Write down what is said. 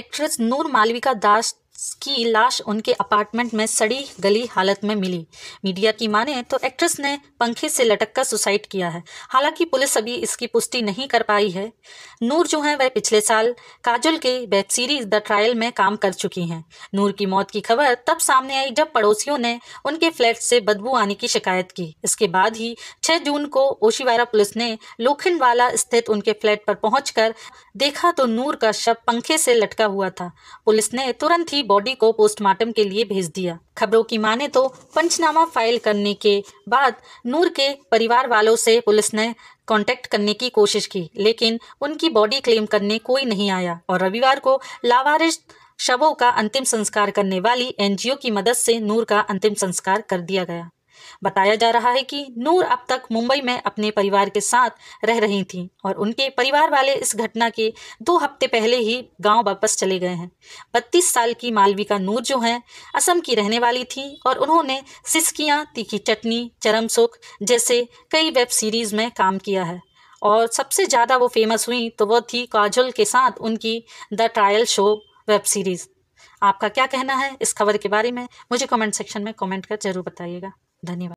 actress नूर मालविका दास की लाश उनके अपार्टमेंट में सड़ी गली हालत में मिली मीडिया की माने तो एक्ट्रेस ने पंखे से लटककर सुसाइड किया है हालांकि पुलिस अभी इसकी पुष्टि नहीं कर पाई है नूर जो हैं वह पिछले साल काजल के वेब सीरीज द ट्रायल में काम कर चुकी हैं नूर की मौत की खबर तब सामने आई जब पड़ोसियों ने उनके फ्लैट से बदबू आने की शिकायत की इसके बाद ही छह जून को ओशीवारा पुलिस ने लोखिनवाला स्थित उनके फ्लैट पर पहुंचकर देखा तो नूर का शव पंखे से लटका हुआ था पुलिस ने तुरंत ही बॉडी को पोस्टमार्टम के लिए भेज दिया खबरों की माने तो पंचनामा फाइल करने के बाद नूर के परिवार वालों से पुलिस ने कांटेक्ट करने की कोशिश की लेकिन उनकी बॉडी क्लेम करने कोई नहीं आया और रविवार को लावारिश शवों का अंतिम संस्कार करने वाली एनजीओ की मदद से नूर का अंतिम संस्कार कर दिया गया बताया जा रहा है कि नूर अब तक मुंबई में अपने परिवार के साथ रह रही थीं और उनके परिवार वाले इस घटना के दो हफ्ते पहले ही गांव वापस चले गए हैं बत्तीस साल की मालविका नूर जो हैं असम की रहने वाली थीं और उन्होंने सिस्कियाँ तीखी चटनी चरम सुख जैसे कई वेब सीरीज़ में काम किया है और सबसे ज़्यादा वो फेमस हुई तो वह थी काजल के साथ उनकी the trial show web series आपका क्या कहना है इस खबर के बारे में मुझे कमेंट सेक्शन में कमेंट कर जरूर बताइएगा धन्यवाद